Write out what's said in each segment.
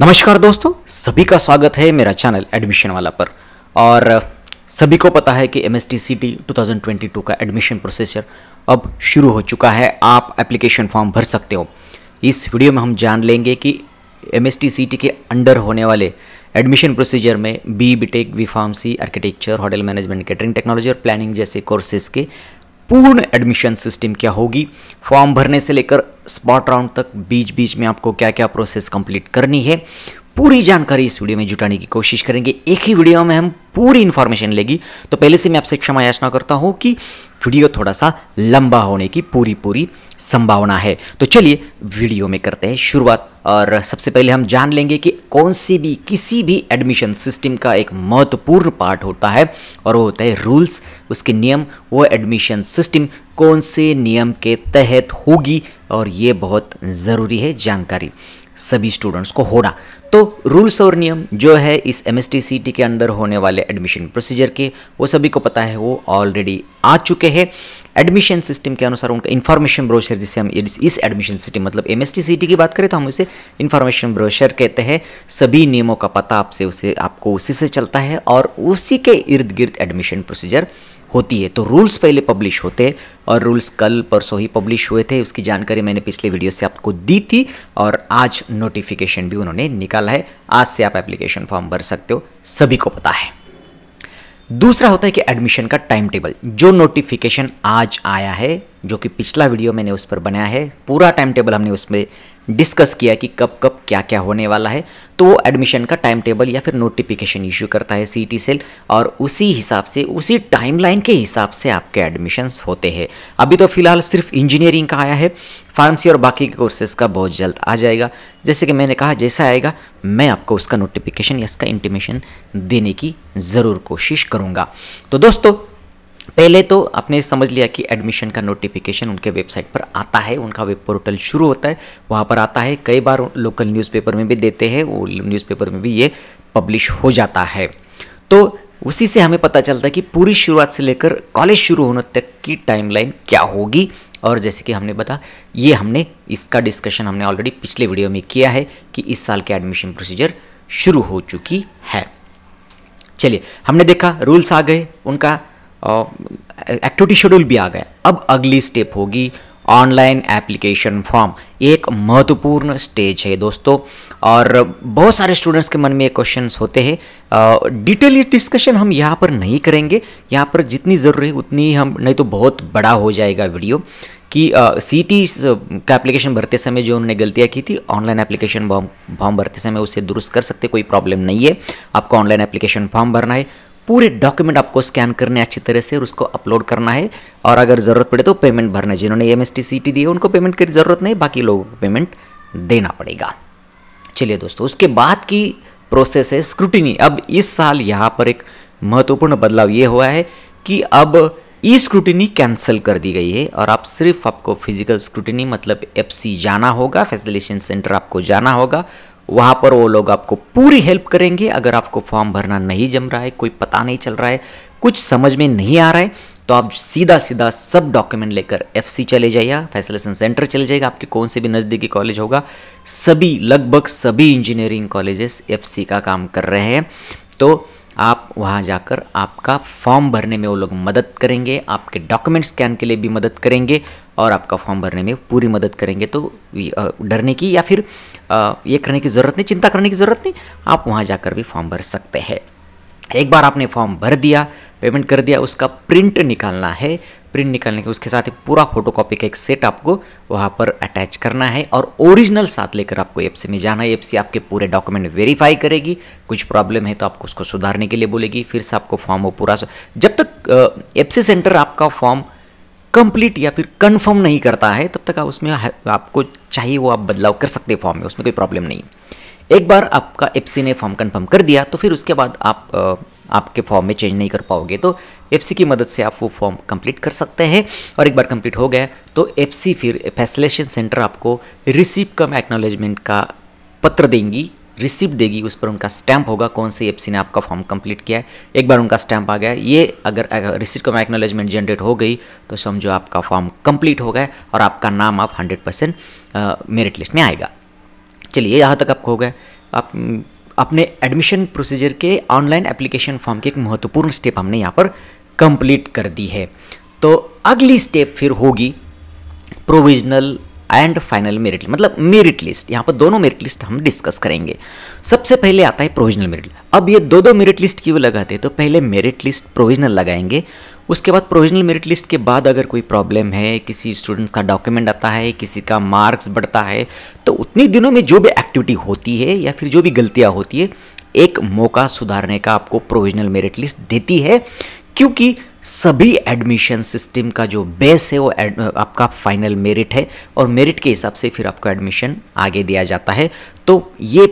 नमस्कार दोस्तों सभी का स्वागत है मेरा चैनल एडमिशन वाला पर और सभी को पता है कि M S T C T two thousand twenty two का एडमिशन प्रोसेसर अब शुरू हो चुका है आप एप्लीकेशन फॉर्म भर सकते हो इस वीडियो में हम जान लेंगे कि M S T C T के अंडर होने वाले एडमिशन प्रोसीजर में B B tech B pharmacy architecture hotel management catering technology और प्लानिंग जैसे कोर्सेज के पूर्ण एडमिशन सिस्टम क्या होगी फॉर्म भरने से लेकर स्पॉट राउंड तक बीच बीच में आपको क्या क्या प्रोसेस कंप्लीट करनी है पूरी जानकारी इस वीडियो में जुटाने की कोशिश करेंगे एक ही वीडियो में हम पूरी इन्फॉर्मेशन लेगी तो पहले से मैं आपसे क्षमा याचना करता हूँ कि वीडियो थोड़ा सा लंबा होने की पूरी पूरी संभावना है तो चलिए वीडियो में करते हैं शुरुआत और सबसे पहले हम जान लेंगे कि कौन सी भी किसी भी एडमिशन सिस्टम का एक महत्वपूर्ण पार्ट होता है और वो होता है रूल्स उसके नियम वो एडमिशन सिस्टम कौन से नियम के तहत होगी और ये बहुत ज़रूरी है जानकारी सभी स्टूडेंट्स को होना तो रूल्स और नियम जो है इस एम एस के अंदर होने वाले एडमिशन प्रोसीजर के वो सभी को पता है वो ऑलरेडी आ चुके हैं एडमिशन सिस्टम के अनुसार उनका इन्फॉर्मेशन ब्रोशर जिसे हम इस एडमिशन सिस्टम मतलब एम एस की बात करें तो हम उसे इन्फॉर्मेशन ब्रोशर कहते हैं सभी नियमों का पता आपसे उसे आपको उसी से चलता है और उसी के इर्द गिर्द एडमिशन प्रोसीजर होती है तो रूल्स पहले पब्लिश होते और रूल्स कल परसों ही पब्लिश हुए थे उसकी जानकारी मैंने पिछले वीडियो से आपको दी थी और आज नोटिफिकेशन भी उन्होंने निकाला है आज से आप एप्लीकेशन फॉर्म भर सकते हो सभी को पता है दूसरा होता है कि एडमिशन का टाइम टेबल जो नोटिफिकेशन आज आया है जो कि पिछला वीडियो मैंने उस पर बनाया है पूरा टाइम टेबल हमने उसमें डिस्कस किया कि कब कब क्या क्या होने वाला है तो वो एडमिशन का टाइम टेबल या फिर नोटिफिकेशन इशू करता है सी सेल और उसी हिसाब से उसी टाइमलाइन के हिसाब से आपके एडमिशन्स होते हैं अभी तो फिलहाल सिर्फ इंजीनियरिंग का आया है फार्मेसी और बाकी के कोर्सेज का बहुत जल्द आ जाएगा जैसे कि मैंने कहा जैसा आएगा मैं आपको उसका नोटिफिकेशन या इसका इंटीमेशन देने की ज़रूर कोशिश करूँगा तो दोस्तों पहले तो आपने समझ लिया कि एडमिशन का नोटिफिकेशन उनके वेबसाइट पर आता है उनका वेब पोर्टल शुरू होता है वहाँ पर आता है कई बार लोकल न्यूज़पेपर में भी देते हैं वो न्यूज़पेपर में भी ये पब्लिश हो जाता है तो उसी से हमें पता चलता है कि पूरी शुरुआत से लेकर कॉलेज शुरू होने तक की टाइमलाइन क्या होगी और जैसे कि हमने बता ये हमने इसका डिस्कशन हमने ऑलरेडी पिछले वीडियो में किया है कि इस साल के एडमिशन प्रोसीजर शुरू हो चुकी है चलिए हमने देखा रूल्स आ गए उनका एक्टिविटी शेड्यूल भी आ गया अब अगली स्टेप होगी ऑनलाइन एप्लीकेशन फॉर्म एक महत्वपूर्ण स्टेज है दोस्तों और बहुत सारे स्टूडेंट्स के मन में क्वेश्चंस होते हैं डिटेल डिस्कशन हम यहाँ पर नहीं करेंगे यहाँ पर जितनी ज़रूरी है उतनी हम नहीं तो बहुत बड़ा हो जाएगा वीडियो कि सी टी का एप्लीकेशन भरते समय जो उन्होंने गलतियाँ की थी ऑनलाइन एप्लीकेशन फॉर्म भरते समय उसे दुरुस्त कर सकते कोई प्रॉब्लम नहीं है आपको ऑनलाइन एप्लीकेशन फॉर्म भरना है पूरे डॉक्यूमेंट आपको स्कैन करने अच्छी तरह से और उसको अपलोड करना है और अगर ज़रूरत पड़े तो पेमेंट भरना है जिन्होंने M S T C T दी है उनको पेमेंट की ज़रूरत नहीं बाकी लोगों को पेमेंट देना पड़ेगा चलिए दोस्तों उसके बाद की प्रोसेस है स्क्रूटिनी अब इस साल यहाँ पर एक महत्वपूर्ण बदलाव ये हुआ है कि अब ई स्क्रूटिनी कैंसिल कर दी गई है और आप सिर्फ आपको फिजिकल स्क्रूटिनी मतलब एफ जाना होगा फैसिलेशन सेंटर आपको जाना होगा वहाँ पर वो लोग आपको पूरी हेल्प करेंगे अगर आपको फॉर्म भरना नहीं जम रहा है कोई पता नहीं चल रहा है कुछ समझ में नहीं आ रहा है तो आप सीधा सीधा सब डॉक्यूमेंट लेकर एफ चले जाइए फैसिलेशन सेंटर चले जाइएगा आपके कौन से भी नज़दीकी कॉलेज होगा सभी लगभग सभी इंजीनियरिंग कॉलेजेस एफ का काम कर रहे हैं तो आप वहाँ जाकर आपका फॉर्म भरने में वो लोग मदद करेंगे आपके डॉक्यूमेंट स्कैन के लिए भी मदद करेंगे और आपका फॉर्म भरने में पूरी मदद करेंगे तो डरने की या फिर ये करने की ज़रूरत नहीं चिंता करने की ज़रूरत नहीं आप वहाँ जाकर भी फॉर्म भर सकते हैं एक बार आपने फॉर्म भर दिया पेमेंट कर दिया उसका प्रिंट निकालना है प्रिंट निकालने के उसके साथ एक पूरा फोटोकॉपी का एक सेट आपको वहाँ पर अटैच करना है और ओरिजिनल साथ लेकर आपको एफ में जाना है एफ आपके पूरे डॉक्यूमेंट वेरीफाई करेगी कुछ प्रॉब्लम है तो आपको उसको सुधारने के लिए बोलेगी फिर से आपको फॉर्म वो पूरा जब तक एफ सेंटर आपका फॉर्म कंप्लीट या फिर कंफर्म नहीं करता है तब तक आप उसमें आपको चाहिए वो आप बदलाव कर सकते हैं फॉर्म में उसमें कोई प्रॉब्लम नहीं एक बार आपका एफ ने फॉर्म कन्फर्म कर दिया तो फिर उसके बाद आप आ, आपके फॉर्म में चेंज नहीं कर पाओगे तो एफ की मदद से आप वो फॉर्म कंप्लीट कर सकते हैं और एक बार कंप्लीट हो गया तो एफ फिर फैसिलेशन सेंटर आपको रिसीप कम एक्नोलेजमेंट का पत्र देंगी रिसिप्ट देगी उस पर उनका स्टैंप होगा कौन से एफ ने आपका फॉर्म कंप्लीट किया है एक बार उनका स्टैंप आ गया ये अगर, रिसिप्ट का एक्नोलेजमेंट जनरेट हो गई तो समझो आपका फॉर्म कंप्लीट हो गया और आपका नाम आप हंड्रेड परसेंट मेरिट लिस्ट में आएगा चलिए यहाँ तक आपको हो गया आप अपने एडमिशन प्रोसीजर के ऑनलाइन एप्लीकेशन फॉर्म के एक महत्वपूर्ण स्टेप हमने यहाँ पर कंप्लीट कर दी है तो अगली स्टेप फिर होगी प्रोविजनल एंड फाइनल मेरिट मतलब मेरिट लिस्ट यहाँ पर दोनों मेरिट लिस्ट हम डिस्कस करेंगे सबसे पहले आता है प्रोविजनल मेरिट अब ये दो दो मेरिट लिस्ट क्यों लगाते हैं तो पहले मेरिट लिस्ट प्रोविजनल लगाएंगे उसके बाद प्रोविजनल मेरिट लिस्ट के बाद अगर कोई प्रॉब्लम है किसी स्टूडेंट का डॉक्यूमेंट आता है किसी का मार्क्स बढ़ता है तो उतने दिनों में जो भी एक्टिविटी होती है या फिर जो भी गलतियाँ होती है एक मौका सुधारने का आपको प्रोविजनल मेरिट लिस्ट देती है क्योंकि सभी एडमिशन सिस्टम का जो बेस है वो एड, आपका फाइनल मेरिट है और मेरिट के हिसाब से फिर आपको एडमिशन आगे दिया जाता है तो ये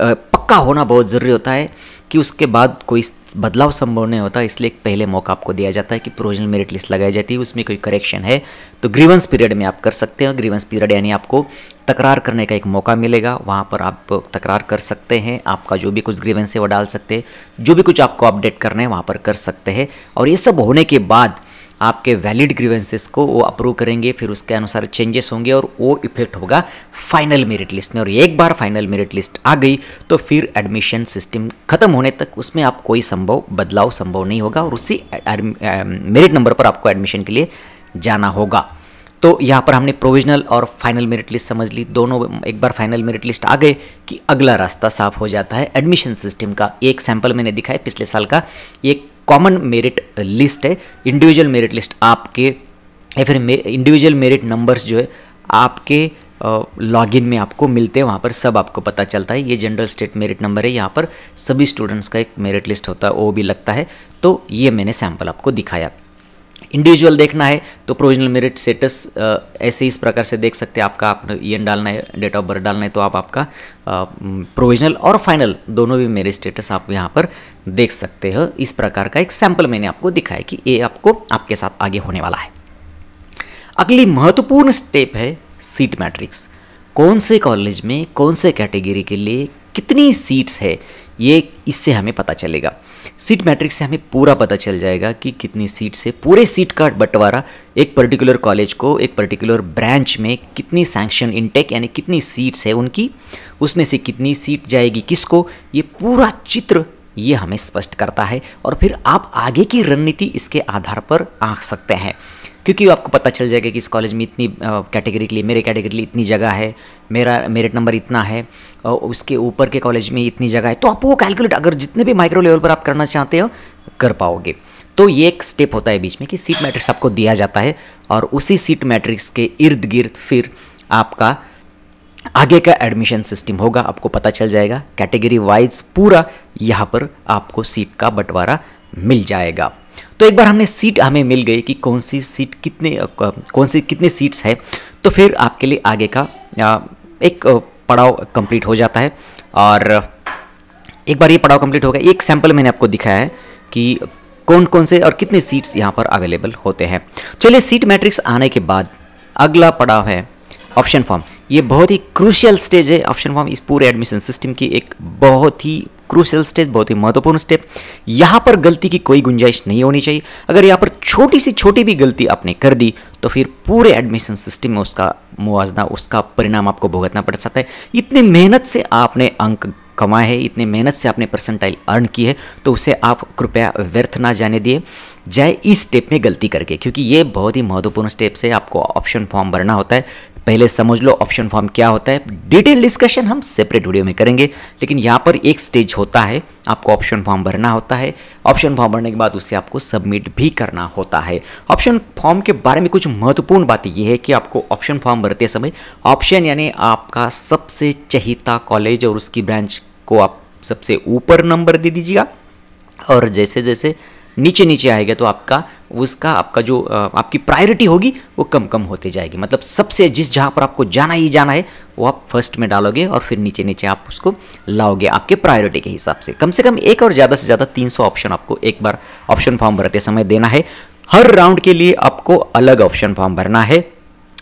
पक्का होना बहुत ज़रूरी होता है कि उसके बाद कोई बदलाव संभव नहीं होता इसलिए पहले मौका आपको दिया जाता है कि प्रोविजनल मेरिट लिस्ट लगाई जाती है उसमें कोई करेक्शन है तो ग्रीवेंस पीरियड में आप कर सकते हैं ग्रीवेंस पीरियड यानी आपको तकरार करने का एक मौका मिलेगा वहाँ पर आप तकरार कर सकते हैं आपका जो भी कुछ ग्रीवेंस है वो डाल सकते हैं जो भी कुछ आपको अपडेट करना है वहाँ पर कर सकते हैं और ये सब होने के बाद आपके वैलिड ग्रीवेंसेस को वो अप्रूव करेंगे फिर उसके अनुसार चेंजेस होंगे और वो इफेक्ट होगा फाइनल मेरिट लिस्ट में और एक बार फाइनल मेरिट लिस्ट आ गई तो फिर एडमिशन सिस्टम खत्म होने तक उसमें आप कोई संभव बदलाव संभव नहीं होगा और उसी मेरिट नंबर पर आपको एडमिशन के लिए जाना होगा तो यहाँ पर हमने प्रोविजनल और फाइनल मेरिट लिस्ट समझ ली दोनों एक बार फाइनल मेरिट लिस्ट आ गए कि अगला रास्ता साफ हो जाता है एडमिशन सिस्टम का एक सैंपल मैंने दिखा है पिछले साल का एक कॉमन मेरिट लिस्ट है इंडिविजुअल मेरिट लिस्ट आपके या फिर इंडिविजुअल मेरिट नंबर्स जो है आपके लॉगिन में आपको मिलते हैं वहाँ पर सब आपको पता चलता है ये जनरल स्टेट मेरिट नंबर है यहाँ पर सभी स्टूडेंट्स का एक मेरिट लिस्ट होता है वो भी लगता है तो ये मैंने सैम्पल आपको दिखाया इंडिविजुअल देखना है तो प्रोविजनल मेरिट स्टेटस ऐसे इस प्रकार से देख सकते हैं आपका आपने ई डालना है डेट ऑफ बर्थ डालना है तो आप आपका प्रोविजनल और फाइनल दोनों भी मेरिट स्टेटस आप यहाँ पर देख सकते हो इस प्रकार का एक सैम्पल मैंने आपको दिखाया कि ये आपको आपके साथ आगे होने वाला है अगली महत्वपूर्ण स्टेप है सीट मैट्रिक्स कौन से कॉलेज में कौन से कैटेगरी के लिए कितनी सीट्स है ये इससे हमें पता चलेगा सीट मैट्रिक्स से हमें पूरा पता चल जाएगा कि कितनी सीट से पूरे सीट का बंटवारा एक पर्टिकुलर कॉलेज को एक पर्टिकुलर ब्रांच में कितनी सैंक्शन इनटेक यानी कितनी सीट्स है उनकी उसमें से कितनी सीट जाएगी किसको ये पूरा चित्र ये हमें स्पष्ट करता है और फिर आप आगे की रणनीति इसके आधार पर आँख सकते हैं क्योंकि आपको पता चल जाएगा कि इस कॉलेज में इतनी कैटेगरी के लिए मेरे कैटेगरी के लिए इतनी जगह है मेरा मेरिट नंबर इतना है उसके ऊपर के कॉलेज में इतनी जगह है तो आप वो कैलकुलेट अगर जितने भी माइक्रो लेवल पर आप करना चाहते हो कर पाओगे तो ये एक स्टेप होता है बीच में कि सीट मैट्रिक्स आपको दिया जाता है और उसी सीट मैट्रिक्स के इर्द गिर्द फिर आपका आगे का एडमिशन सिस्टम होगा आपको पता चल जाएगा कैटेगरी वाइज पूरा यहाँ पर आपको सीट का बंटवारा मिल जाएगा तो एक बार हमने सीट हमें मिल गई कि कौन सी सीट कितने कौन सी कितने सीट्स है तो फिर आपके लिए आगे का एक पड़ाव कंप्लीट हो जाता है और एक बार ये पड़ाव कंप्लीट हो गया एक सैंपल मैंने आपको दिखाया है कि कौन कौन से और कितने सीट्स यहाँ पर अवेलेबल होते हैं चलिए सीट मैट्रिक्स आने के बाद अगला पड़ाव है ऑप्शन फॉर्म ये बहुत ही क्रूशियल स्टेज है ऑप्शन फॉर्म इस पूरे एडमिशन सिस्टम की एक बहुत ही क्रूशल स्टेज बहुत ही महत्वपूर्ण स्टेप यहाँ पर गलती की कोई गुंजाइश नहीं होनी चाहिए अगर यहाँ पर छोटी सी छोटी भी गलती आपने कर दी तो फिर पूरे एडमिशन सिस्टम में उसका मुआवजना उसका परिणाम आपको भुगतना पड़ सकता है इतनी मेहनत से आपने अंक कमाए हैं इतने मेहनत से आपने परसेंटाइल अर्न की है तो उसे आप कृपया व्यर्थ ना जाने दिए जाए इस स्टेप में गलती करके क्योंकि ये बहुत ही महत्वपूर्ण स्टेप से आपको ऑप्शन फॉर्म भरना होता है पहले समझ लो ऑप्शन फॉर्म क्या होता है डिटेल डिस्कशन हम सेपरेट वीडियो में करेंगे लेकिन यहाँ पर एक स्टेज होता है आपको ऑप्शन फॉर्म भरना होता है ऑप्शन फॉर्म भरने के बाद उसे आपको सबमिट भी करना होता है ऑप्शन फॉर्म के बारे में कुछ महत्वपूर्ण बात यह है कि आपको ऑप्शन फॉर्म भरते समय ऑप्शन यानी आपका सबसे चहिता कॉलेज और उसकी ब्रांच को आप सबसे ऊपर नंबर दे दीजिएगा और जैसे जैसे नीचे नीचे आएगा तो आपका उसका आपका जो आपकी प्रायोरिटी होगी वो कम कम होती जाएगी मतलब सबसे जिस जहाँ पर आपको जाना ही जाना है वो आप फर्स्ट में डालोगे और फिर नीचे नीचे आप उसको लाओगे आपके प्रायोरिटी के हिसाब से कम से कम एक और ज़्यादा से ज़्यादा 300 ऑप्शन आपको एक बार ऑप्शन फॉर्म भरते समय देना है हर राउंड के लिए आपको अलग ऑप्शन फॉर्म भरना है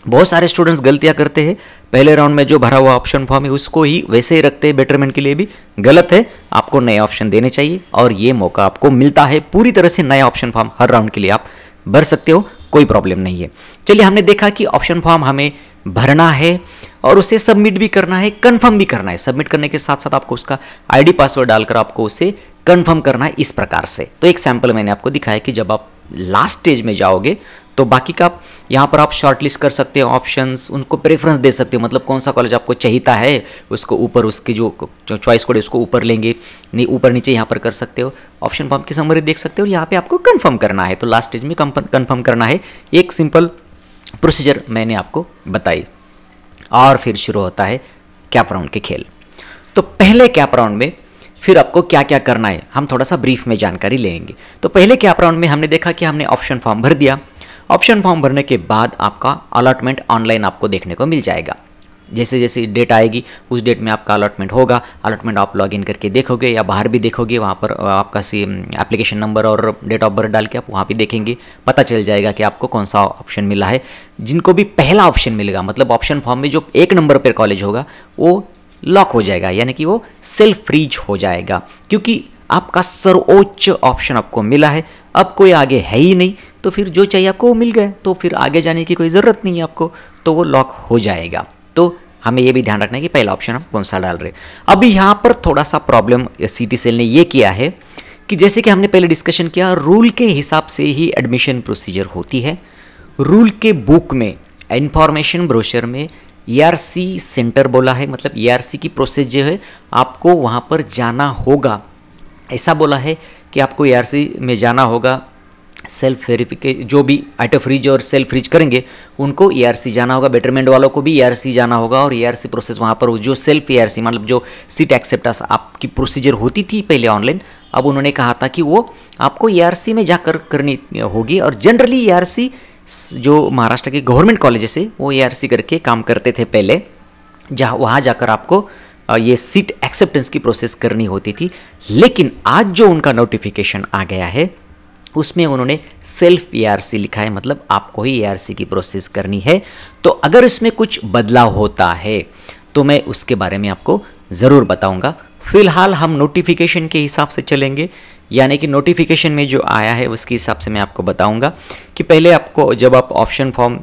बहुत सारे स्टूडेंट्स गलतियाँ करते हैं पहले राउंड में जो भरा हुआ ऑप्शन फॉर्म है उसको ही वैसे ही रखते हैं बेटरमेंट के लिए भी गलत है आपको नए ऑप्शन देने चाहिए और ये मौका आपको मिलता है पूरी तरह से नया ऑप्शन फॉर्म हर राउंड के लिए आप भर सकते हो कोई प्रॉब्लम नहीं है चलिए हमने देखा कि ऑप्शन फॉर्म हमें भरना है और उसे सबमिट भी करना है कन्फर्म भी करना है सबमिट करने के साथ साथ आपको उसका आई पासवर्ड डालकर आपको उसे कन्फर्म करना है इस प्रकार से तो एक सैंपल मैंने आपको दिखाया कि जब आप लास्ट स्टेज में जाओगे तो बाकी का यहाँ पर आप शॉर्ट लिस्ट कर सकते हो ऑप्शंस उनको प्रेफरेंस दे सकते हो मतलब कौन सा कॉलेज आपको चाहता है उसको ऊपर उसकी जो चॉइस कोड है उसको ऊपर लेंगे नहीं ऊपर नीचे यहाँ पर कर सकते हो ऑप्शन फॉर्म की समरी देख सकते हो यहाँ पर आपको कन्फर्म करना है तो लास्ट स्टेज में कन्फर्म करना है एक सिंपल प्रोसीजर मैंने आपको बताई और फिर शुरू होता है कैप राउंड के खेल तो पहले कैप राउंड में फिर आपको क्या क्या करना है हम थोड़ा सा ब्रीफ में जानकारी लेंगे तो पहले कैप राउंड में हमने देखा कि हमने ऑप्शन फॉर्म भर दिया ऑप्शन फॉर्म भरने के बाद आपका अलॉटमेंट ऑनलाइन आपको देखने को मिल जाएगा जैसे जैसे डेट आएगी उस डेट में आपका अलॉटमेंट होगा अलॉटमेंट आप लॉग इन करके देखोगे या बाहर भी देखोगे वहाँ पर आपका सी एप्लीकेशन नंबर और डेट ऑफ बर्थ डाल के आप वहाँ भी देखेंगे पता चल जाएगा कि आपको कौन सा ऑप्शन मिला है जिनको भी पहला ऑप्शन मिलेगा मतलब ऑप्शन फॉर्म में जो एक नंबर पर कॉलेज होगा वो लॉक हो जाएगा यानी कि वो सेल्फ फ्रीज हो जाएगा क्योंकि आपका सर्वोच्च ऑप्शन आपको मिला है अब कोई आगे है ही नहीं तो फिर जो चाहिए आपको वो मिल गए तो फिर आगे जाने की कोई ज़रूरत नहीं है आपको तो वो लॉक हो जाएगा तो हमें ये भी ध्यान रखना है कि पहला ऑप्शन हम कौन सा डाल रहे हैं अभी यहाँ पर थोड़ा सा प्रॉब्लम सी सेल ने ये किया है कि जैसे कि हमने पहले डिस्कशन किया रूल के हिसाब से ही एडमिशन प्रोसीजर होती है रूल के बुक में इन्फॉर्मेशन ब्रोशर में ई e सेंटर बोला है मतलब ई e की प्रोसेस जो है आपको वहाँ पर जाना होगा ऐसा बोला है कि आपको ए में जाना होगा सेल्फ वेरीफिके जो भी आइटो फ्रिज और सेल्फ फ्रिज करेंगे उनको ए जाना होगा बेटरमेंट वालों को भी ए जाना होगा और ए प्रोसेस वहाँ पर जो सेल्फ ए मतलब जो सीट एक्सेप्ट आपकी प्रोसीजर होती थी पहले ऑनलाइन अब उन्होंने कहा था कि वो आपको ए में जाकर करनी होगी और जनरली ए जो महाराष्ट्र के गवर्नमेंट कॉलेजेस है वो ए करके काम करते थे पहले जहाँ वहाँ जाकर आपको ये सीट एक्सेप्टेंस की प्रोसेस करनी होती थी लेकिन आज जो उनका नोटिफिकेशन आ गया है उसमें उन्होंने सेल्फ ई लिखा है मतलब आपको ही ई की प्रोसेस करनी है तो अगर इसमें कुछ बदलाव होता है तो मैं उसके बारे में आपको ज़रूर बताऊंगा फिलहाल हम नोटिफिकेशन के हिसाब से चलेंगे यानी कि नोटिफिकेशन में जो आया है उसके हिसाब से मैं आपको बताऊंगा कि पहले आपको जब आप ऑप्शन फॉर्म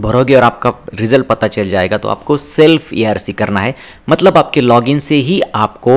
भरोगे और आपका रिजल्ट पता चल जाएगा तो आपको सेल्फ ई e करना है मतलब आपके लॉगिन से ही आपको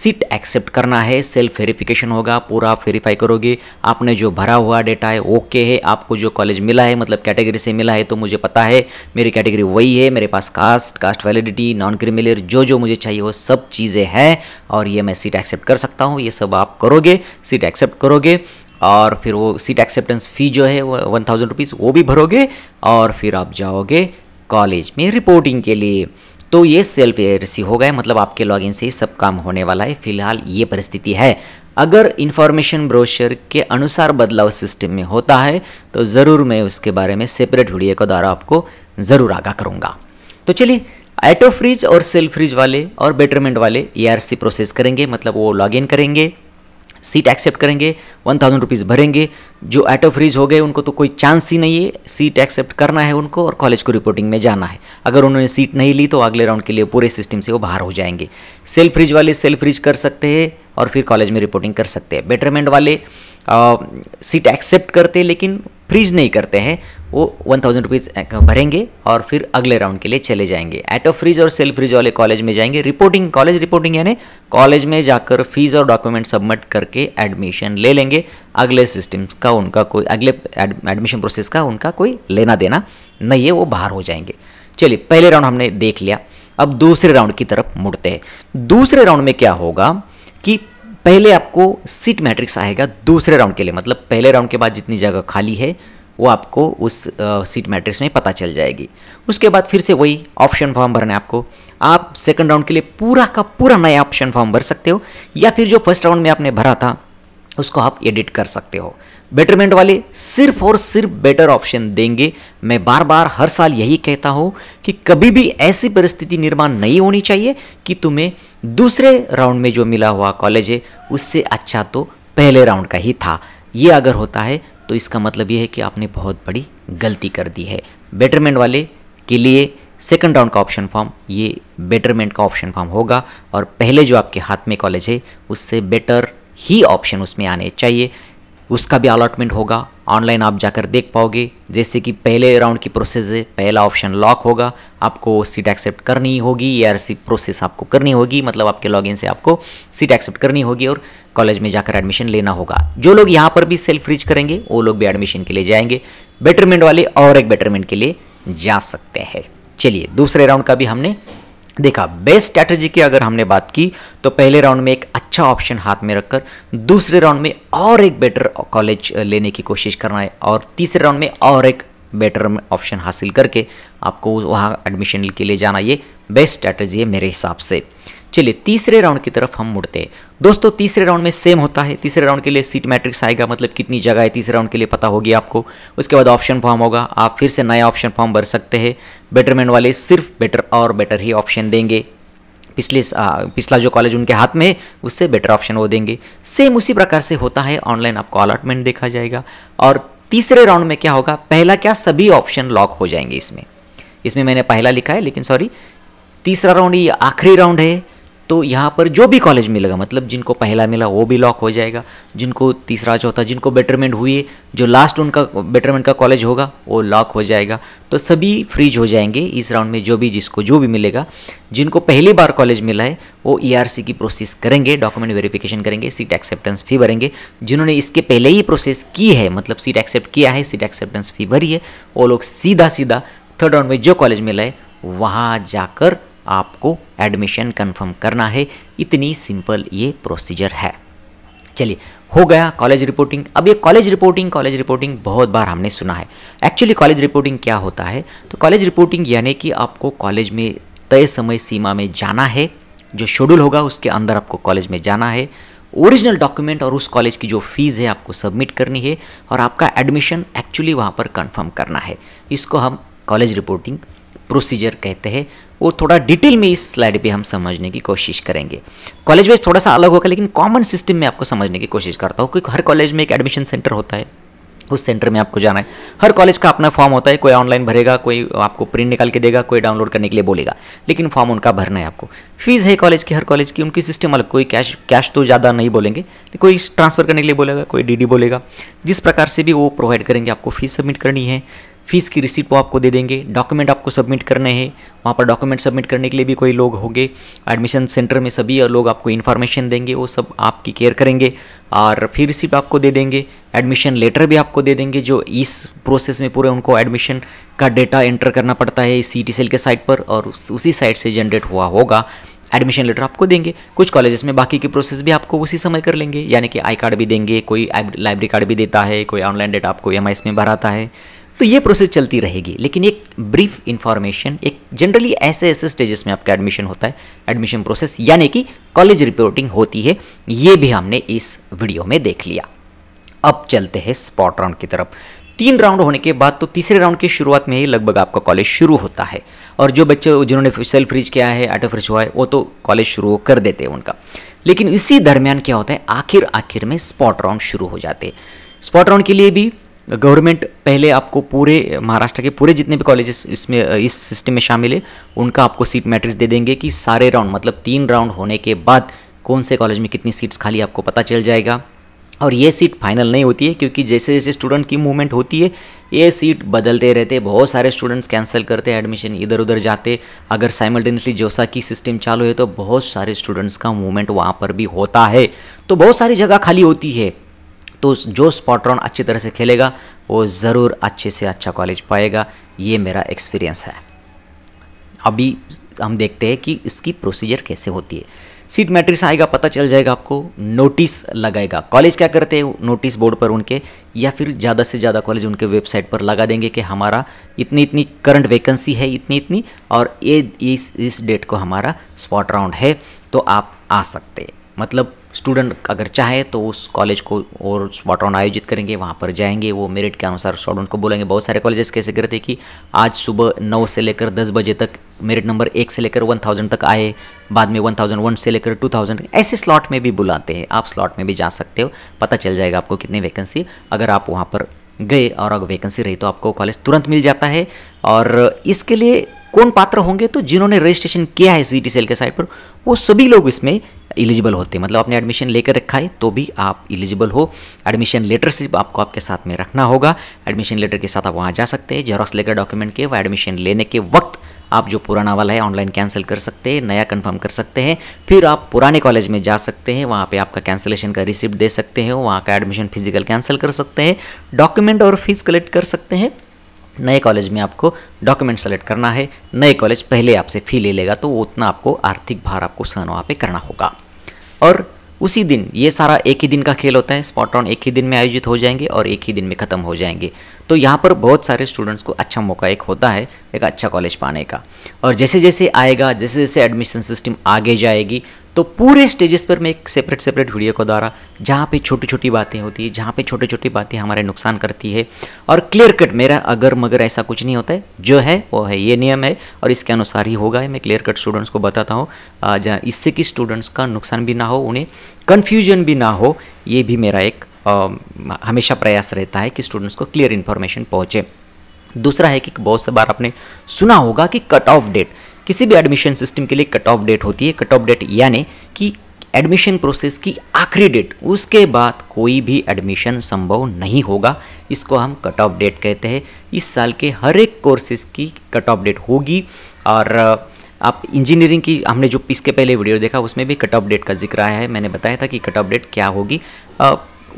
सीट एक्सेप्ट करना है सेल्फ वेरिफिकेशन होगा पूरा आप वेरीफाई करोगे आपने जो भरा हुआ डेटा है ओके है आपको जो कॉलेज मिला है मतलब कैटेगरी से मिला है तो मुझे पता है मेरी कैटेगरी वही है मेरे पास caste caste validity non creamy layer जो जो मुझे चाहिए वो सब चीज़ें हैं और ये मैं सीट एक्सेप्ट कर सकता हूँ ये सब आप करोगे सीट एक्सेप्ट करोगे और फिर वो सीट एक्सेप्टेंस फ़ी जो है वो वन थाउजेंड रुपीज़ वो भी भरोगे और फिर आप जाओगे कॉलेज में रिपोर्टिंग के लिए तो ये सेल्फ एरेसी हो गए मतलब आपके लॉगिन से ही सब काम होने वाला है फिलहाल ये परिस्थिति है अगर इन्फॉर्मेशन ब्रोशर के अनुसार बदलाव सिस्टम में होता है तो ज़रूर मैं उसके बारे में सेपरेट वीडियो के द्वारा आपको ज़रूर आगाह करूँगा तो चलिए एटो फ्रिज और सेल्फ फ्रिज वाले और बेटरमेंट वाले ए प्रोसेस करेंगे मतलब वो लॉगिन करेंगे सीट एक्सेप्ट करेंगे वन थाउजेंड रुपीज़ भरेंगे जो एट ऑफ फ्रीज हो गए उनको तो कोई चांस ही नहीं है सीट एक्सेप्ट करना है उनको और कॉलेज को रिपोर्टिंग में जाना है अगर उन्होंने सीट नहीं ली तो अगले राउंड के लिए पूरे सिस्टम से वो बाहर हो जाएंगे सेल्फ फ्रिज वाले सेल्फ फ्रिज कर सकते हैं और फिर कॉलेज में रिपोर्टिंग कर सकते हैं बेटरमेंट वाले आ, सीट एक्सेप्ट करते लेकिन फ्रीज नहीं करते हैं वो वन थाउजेंड रुपीज़ भरेंगे और फिर अगले राउंड के लिए चले जाएंगे एट ऑफ फ्रीज और सेल्फ फ्रीज वाले कॉलेज में जाएंगे रिपोर्टिंग कॉलेज रिपोर्टिंग यानी कॉलेज में जाकर फीस और डॉक्यूमेंट सबमिट करके एडमिशन ले लेंगे अगले सिस्टम का उनका कोई अगले एडमिशन प्रोसेस का उनका कोई लेना देना नहीं है वो बाहर हो जाएंगे चलिए पहले राउंड हमने देख लिया अब दूसरे राउंड की तरफ मुड़ते हैं दूसरे राउंड में क्या होगा कि पहले आपको सीट मैट्रिक्स आएगा दूसरे राउंड के लिए मतलब पहले राउंड के बाद जितनी जगह खाली है वो आपको उस सीट मैट्रिक्स में पता चल जाएगी उसके बाद फिर से वही ऑप्शन फॉर्म भरना है आपको आप सेकंड राउंड के लिए पूरा का पूरा नया ऑप्शन फॉर्म भर सकते हो या फिर जो फर्स्ट राउंड में आपने भरा था उसको आप एडिट कर सकते हो बेटरमेंट वाले सिर्फ और सिर्फ बेटर ऑप्शन देंगे मैं बार बार हर साल यही कहता हूँ कि कभी भी ऐसी परिस्थिति निर्माण नहीं होनी चाहिए कि तुम्हें दूसरे राउंड में जो मिला हुआ कॉलेज है उससे अच्छा तो पहले राउंड का ही था ये अगर होता है तो इसका मतलब ये है कि आपने बहुत बड़ी गलती कर दी है बेटरमेंट वाले के लिए सेकंड राउंड का ऑप्शन फॉर्म ये बेटरमेंट का ऑप्शन फॉर्म होगा और पहले जो आपके हाथ में कॉलेज है उससे बेटर ही ऑप्शन उसमें आने चाहिए उसका भी अलॉटमेंट होगा ऑनलाइन आप जाकर देख पाओगे जैसे कि पहले राउंड की प्रोसेस है पहला ऑप्शन लॉक होगा आपको सीट एक्सेप्ट करनी होगी या सी प्रोसेस आपको करनी होगी मतलब आपके लॉगिन से आपको सीट एक्सेप्ट करनी होगी और कॉलेज में जाकर एडमिशन लेना होगा जो लोग यहाँ पर भी सेल्फ रीच करेंगे वो लोग भी एडमिशन के लिए जाएंगे बेटरमेंट वाले और एक बेटरमेंट के लिए जा सकते हैं चलिए दूसरे राउंड का भी हमने देखा बेस्ट स्ट्रैटेजी की अगर हमने बात की तो पहले राउंड में एक अच्छा ऑप्शन हाथ में रखकर दूसरे राउंड में और एक बेटर कॉलेज लेने की कोशिश करना है और तीसरे राउंड में और एक बेटर ऑप्शन हासिल करके आपको वहाँ एडमिशन के लिए जाना ये बेस्ट स्ट्रैटेजी है मेरे हिसाब से चलिए तीसरे राउंड की तरफ हम मुड़ते हैं दोस्तों तीसरे राउंड में सेम होता है तीसरे राउंड के लिए सीट मैट्रिक्स आएगा मतलब कितनी जगह है तीसरे राउंड के लिए पता होगी आपको उसके बाद ऑप्शन फॉर्म होगा आप फिर से नया ऑप्शन फॉर्म भर सकते हैं बेटरमेंट वाले सिर्फ बेटर और बेटर ही ऑप्शन देंगे पिछले पिछला जो कॉलेज उनके हाथ में है उससे बेटर ऑप्शन वो देंगे सेम उसी प्रकार से होता है ऑनलाइन आपको अलॉटमेंट देखा जाएगा और तीसरे राउंड में क्या होगा पहला क्या सभी ऑप्शन लॉक हो जाएंगे इसमें इसमें मैंने पहला लिखा है लेकिन सॉरी तीसरा राउंड ये आखिरी राउंड है तो यहाँ पर जो भी कॉलेज मिलेगा मतलब जिनको पहला मिला वो भी लॉक हो जाएगा जिनको तीसरा चौथा जिनको बेटरमेंट हुई जो लास्ट उनका बेटरमेंट का कॉलेज होगा वो लॉक हो जाएगा तो सभी फ्रीज हो जाएंगे इस राउंड में जो भी जिसको जो भी मिलेगा जिनको पहली बार कॉलेज मिला है वो ई e की प्रोसेस करेंगे डॉक्यूमेंट वेरिफिकेशन करेंगे सीट एक्सेप्टेंस फी भरेंगे जिन्होंने इसके पहले ही प्रोसेस की है मतलब सीट एक्सेप्ट किया है सीट एक्सेप्टेंस फी भरी है वो लोग सीधा सीधा थर्ड राउंड में जो कॉलेज मिला है वहाँ जाकर आपको एडमिशन कंफर्म करना है इतनी सिंपल ये प्रोसीजर है चलिए हो गया कॉलेज रिपोर्टिंग अब ये कॉलेज रिपोर्टिंग कॉलेज रिपोर्टिंग बहुत बार हमने सुना है एक्चुअली कॉलेज रिपोर्टिंग क्या होता है तो कॉलेज रिपोर्टिंग यानी कि आपको कॉलेज में तय समय सीमा में जाना है जो शेड्यूल होगा उसके अंदर आपको कॉलेज में जाना है ओरिजिनल डॉक्यूमेंट और उस कॉलेज की जो फीस है आपको सबमिट करनी है और आपका एडमिशन एक्चुअली वहाँ पर कंफर्म करना है इसको हम कॉलेज रिपोर्टिंग प्रोसीजर कहते हैं वो थोड़ा डिटेल में इस स्लाइड पे हम समझने की कोशिश करेंगे कॉलेज वाइज थोड़ा सा अलग होगा लेकिन कॉमन सिस्टम में आपको समझने की कोशिश करता हूँ क्योंकि हर कॉलेज में एक एडमिशन सेंटर होता है उस सेंटर में आपको जाना है हर कॉलेज का अपना फॉर्म होता है कोई ऑनलाइन भरेगा कोई आपको प्रिंट निकाल के देगा कोई डाउनलोड करने के लिए बोलेगा लेकिन फॉर्म उनका भरना है आपको फीस है कॉलेज की हर कॉलेज की उनकी सिस्टम अलग कोई कैश कैश तो ज़्यादा नहीं बोलेंगे कोई ट्रांसफ़र करने के लिए बोलेगा कोई डी बोलेगा जिस प्रकार से भी वो प्रोवाइड करेंगे आपको फीस सबमिट करनी है फीस की रिसिप्ट वो आपको दे देंगे डॉक्यूमेंट आपको सबमिट करने हैं वहाँ पर डॉक्यूमेंट सबमिट करने के लिए भी कोई लोग होंगे एडमिशन सेंटर में सभी लोग आपको इन्फॉर्मेशन देंगे वो सब आपकी केयर करेंगे और फिर रिसिप्ट आपको दे देंगे एडमिशन लेटर भी आपको दे देंगे जो इस प्रोसेस में पूरे उनको एडमिशन का डेटा एंटर करना पड़ता है सी टी सेल के साइट पर और उस, उसी साइट से जनरेट हुआ होगा एडमिशन लेटर आपको देंगे कुछ कॉलेजेस में बाकी की प्रोसेस भी आपको उसी समय कर लेंगे यानी कि आई कार्ड भी देंगे कोई लाइब्रेरी कार्ड भी देता है कोई ऑनलाइन डेटा आपको एम में भराता है तो ये प्रोसेस चलती रहेगी लेकिन एक ब्रीफ इन्फॉर्मेशन एक जनरली ऐसे ऐसे स्टेजेस में आपका एडमिशन होता है एडमिशन प्रोसेस यानी कि कॉलेज रिपोर्टिंग होती है ये भी हमने इस वीडियो में देख लिया अब चलते हैं स्पॉट राउंड की तरफ तीन राउंड होने के बाद तो तीसरे राउंड की शुरुआत में ही लगभग आपका कॉलेज शुरू होता है और जो बच्चे जिन्होंने सेल्फ रीच किया है आटो फ्रिज हुआ है वो तो कॉलेज शुरू कर देते हैं उनका लेकिन इसी दरमियान क्या होता है आखिर आखिर में स्पॉट राउंड शुरू हो जाते हैं स्पॉट राउंड के लिए भी गवर्नमेंट पहले आपको पूरे महाराष्ट्र के पूरे जितने भी कॉलेजेस इसमें इस सिस्टम में शामिल है उनका आपको सीट मैट्रिक्स दे देंगे कि सारे राउंड मतलब तीन राउंड होने के बाद कौन से कॉलेज में कितनी सीट्स खाली आपको पता चल जाएगा और ये सीट फाइनल नहीं होती है क्योंकि जैसे जैसे स्टूडेंट की मूवमेंट होती है ये सीट बदलते रहते बहुत सारे स्टूडेंट्स कैंसिल करते हैं एडमिशन इधर उधर जाते अगर साइमल्टेनियसली जोसा की सिस्टम चालू है तो बहुत सारे स्टूडेंट्स का मूवमेंट वहाँ पर भी होता है तो बहुत सारी जगह खाली होती है तो जो स्पॉट राउंड अच्छी तरह से खेलेगा वो ज़रूर अच्छे से अच्छा कॉलेज पाएगा ये मेरा एक्सपीरियंस है अभी हम देखते हैं कि इसकी प्रोसीजर कैसे होती है सीट मैट्रिक्स आएगा पता चल जाएगा आपको नोटिस लगाएगा कॉलेज क्या करते हैं नोटिस बोर्ड पर उनके या फिर ज़्यादा से ज़्यादा कॉलेज उनके वेबसाइट पर लगा देंगे कि हमारा इतनी इतनी करंट वैकेंसी है इतनी इतनी और ये इस इस डेट को हमारा स्पॉट राउंड है तो आप आ सकते हैं मतलब स्टूडेंट अगर चाहे तो उस कॉलेज को और स्पॉट राउंड आयोजित करेंगे वहाँ पर जाएंगे वो मेरिट के अनुसार स्टूडेंट को बोलेंगे बहुत सारे कॉलेजेस कैसे करते हैं कि आज सुबह नौ से लेकर दस बजे तक मेरिट नंबर एक से लेकर वन थाउजेंड तक आए बाद में वन थाउजेंड वन से लेकर टू थाउजेंड ऐसे स्लॉट में भी बुलाते हैं आप स्लॉट में भी जा सकते हो पता चल जाएगा आपको कितनी वैकेंसी अगर आप वहाँ पर गए और अगर वैकेंसी रही तो आपको कॉलेज तुरंत मिल जाता है और इसके लिए कौन पात्र होंगे तो जिन्होंने रजिस्ट्रेशन किया है सी के साइड पर वो सभी लोग इसमें एलिजिबल होते हैं मतलब आपने एडमिशन लेकर रखा है तो भी आप एलिजिबल हो एडमिशन लेटर सिर्फ आपको आपके साथ में रखना होगा एडमिशन लेटर के साथ आप वहाँ जा सकते हैं जेरोक्स लेकर डॉक्यूमेंट के व एडमिशन लेने के वक्त आप जो पुराना वाला है ऑनलाइन कैंसिल कर सकते हैं नया कन्फर्म कर सकते हैं फिर आप पुराने कॉलेज में जा सकते हैं वहाँ पर आपका कैंसिलेशन का रिसिप्ट दे सकते हैं वहाँ का एडमिशन फिजिकल कैंसिल कर सकते हैं डॉक्यूमेंट और फीस कलेक्ट कर सकते हैं नए कॉलेज में आपको डॉक्यूमेंट सेलेक्ट करना है नए कॉलेज पहले आपसे फ़ी ले लेगा तो उतना आपको आर्थिक भार आपको सहन वहाँ पर करना होगा और उसी दिन ये सारा एक ही दिन का खेल होता है स्पॉट ऑन एक ही दिन में आयोजित हो जाएंगे और एक ही दिन में ख़त्म हो जाएंगे तो यहाँ पर बहुत सारे स्टूडेंट्स को अच्छा मौका एक होता है एक अच्छा कॉलेज पाने का और जैसे जैसे आएगा जैसे जैसे एडमिशन सिस्टम आगे जाएगी तो पूरे स्टेजेस पर मैं एक सेपरेट सेपरेट वीडियो को द्वारा जहाँ पे छोटी छोटी बातें होती है जहाँ पे छोटी छोटी बातें हमारे नुकसान करती है और क्लियर कट मेरा अगर मगर ऐसा कुछ नहीं होता है जो है वो है ये नियम है और इसके अनुसार ही होगा मैं क्लियर कट स्टूडेंट्स को बताता हूँ जहाँ इससे कि स्टूडेंट्स का नुकसान भी ना हो उन्हें कन्फ्यूजन भी ना हो ये भी मेरा एक हमेशा प्रयास रहता है कि स्टूडेंट्स को क्लियर इन्फॉर्मेशन पहुँचे दूसरा है कि बहुत से बार आपने सुना होगा कि कट ऑफ डेट किसी भी एडमिशन सिस्टम के लिए कट ऑफ डेट होती है कट ऑफ डेट यानी कि एडमिशन प्रोसेस की आखिरी डेट उसके बाद कोई भी एडमिशन संभव नहीं होगा इसको हम कट ऑफ डेट कहते हैं इस साल के हर एक कोर्सेज की कट ऑफ डेट होगी और आप इंजीनियरिंग की हमने जो इसके पहले वीडियो देखा उसमें भी कट ऑफ डेट का जिक्र आया है मैंने बताया था कि कट ऑफ डेट क्या होगी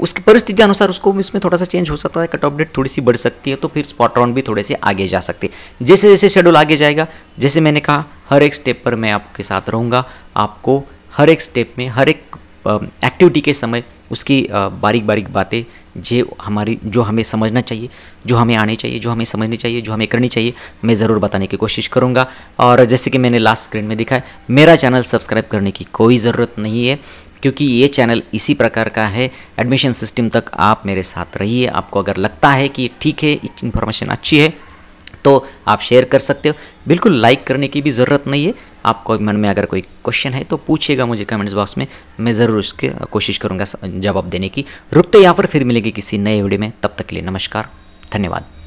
उसकी परिस्थिति अनुसार उसको इसमें थोड़ा सा चेंज हो सकता है कट ऑफ डेट थोड़ी सी बढ़ सकती है तो फिर स्पॉट राउंड भी थोड़े से आगे जा सकते हैं जैसे जैसे शेड्यूल आगे जाएगा जैसे मैंने कहा हर एक स्टेप पर मैं आपके साथ रहूँगा आपको हर एक स्टेप में हर एक एक्टिविटी के समय उसकी बारीक बारीक बातें जे हमारी जो हमें समझना चाहिए जो हमें आने चाहिए जो हमें समझनी चाहिए जो हमें करनी चाहिए मैं ज़रूर बताने की कोशिश करूँगा और जैसे कि मैंने लास्ट स्क्रीन में दिखा है मेरा चैनल सब्सक्राइब करने की कोई ज़रूरत नहीं है क्योंकि ये चैनल इसी प्रकार का है एडमिशन सिस्टम तक आप मेरे साथ रहिए आपको अगर लगता है कि ठीक है इन्फॉर्मेशन अच्छी है तो आप शेयर कर सकते हो बिल्कुल लाइक करने की भी ज़रूरत नहीं है आपको मन में अगर कोई क्वेश्चन है तो पूछिएगा मुझे कमेंट्स बॉक्स में मैं ज़रूर उसके कोशिश करूँगा जवाब देने की रुकते यहाँ पर फिर मिलेगी किसी नए वीडियो में तब तक के लिए नमस्कार धन्यवाद